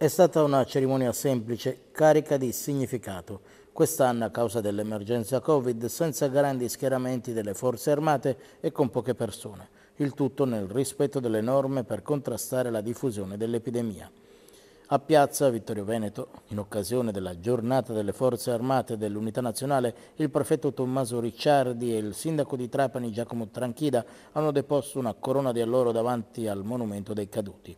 È stata una cerimonia semplice, carica di significato. Quest'anno, a causa dell'emergenza Covid, senza grandi schieramenti delle forze armate e con poche persone. Il tutto nel rispetto delle norme per contrastare la diffusione dell'epidemia. A Piazza Vittorio Veneto, in occasione della giornata delle Forze Armate dell'Unità Nazionale, il prefetto Tommaso Ricciardi e il sindaco di Trapani Giacomo Tranchida hanno deposto una corona di alloro davanti al monumento dei caduti.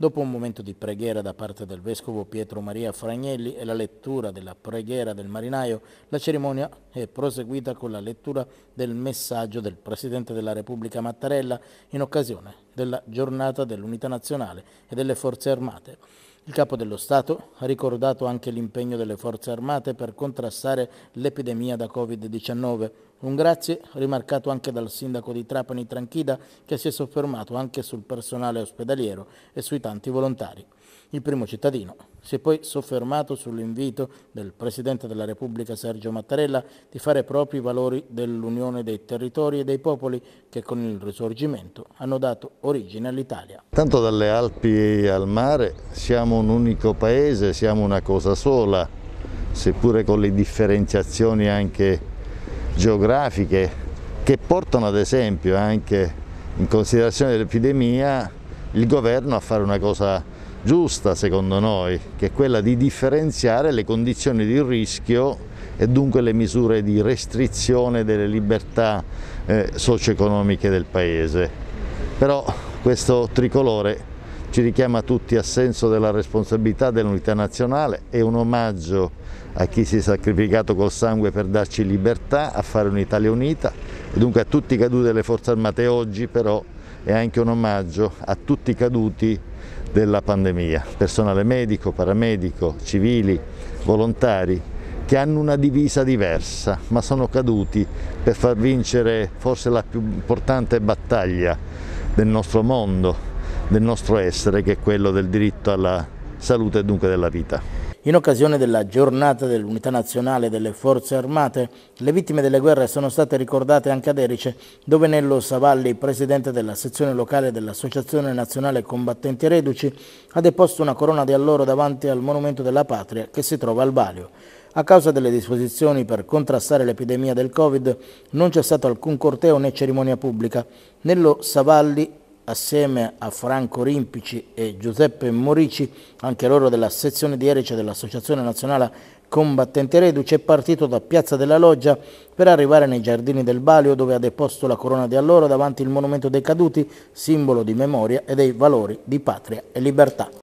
Dopo un momento di preghiera da parte del vescovo Pietro Maria Fragnelli e la lettura della preghiera del marinaio, la cerimonia è proseguita con la lettura del messaggio del Presidente della Repubblica Mattarella in occasione della giornata dell'unità nazionale e delle forze armate. Il capo dello Stato ha ricordato anche l'impegno delle forze armate per contrastare l'epidemia da Covid-19. Un grazie rimarcato anche dal sindaco di Trapani Tranchida che si è soffermato anche sul personale ospedaliero e sui tanti volontari. Il primo cittadino si è poi soffermato sull'invito del Presidente della Repubblica Sergio Mattarella di fare propri i valori dell'Unione dei territori e dei popoli che con il risorgimento hanno dato origine all'Italia. Tanto dalle Alpi al mare siamo un unico paese, siamo una cosa sola, seppure con le differenziazioni anche geografiche che portano ad esempio anche in considerazione dell'epidemia il governo a fare una cosa giusta secondo noi, che è quella di differenziare le condizioni di rischio e dunque le misure di restrizione delle libertà eh, socio-economiche del Paese. Però questo tricolore ci richiama tutti a senso della responsabilità dell'unità nazionale, è un omaggio a chi si è sacrificato col sangue per darci libertà, a fare un'Italia unita e dunque a tutti i caduti delle forze armate oggi però è anche un omaggio a tutti i caduti della pandemia, personale medico, paramedico, civili, volontari, che hanno una divisa diversa, ma sono caduti per far vincere forse la più importante battaglia del nostro mondo, del nostro essere, che è quello del diritto alla salute e dunque della vita. In occasione della giornata dell'Unità Nazionale delle Forze Armate, le vittime delle guerre sono state ricordate anche ad Erice, dove Nello Savalli, presidente della sezione locale dell'Associazione Nazionale Combattenti Reduci, ha deposto una corona di alloro davanti al Monumento della Patria che si trova al Balio. A causa delle disposizioni per contrastare l'epidemia del Covid non c'è stato alcun corteo né cerimonia pubblica. Nello Savalli assieme a Franco Rimpici e Giuseppe Morici, anche loro della sezione di Erice dell'Associazione Nazionale Combattente Reduce, è partito da Piazza della Loggia per arrivare nei giardini del Balio dove ha deposto la corona di alloro davanti il monumento dei caduti, simbolo di memoria e dei valori di patria e libertà.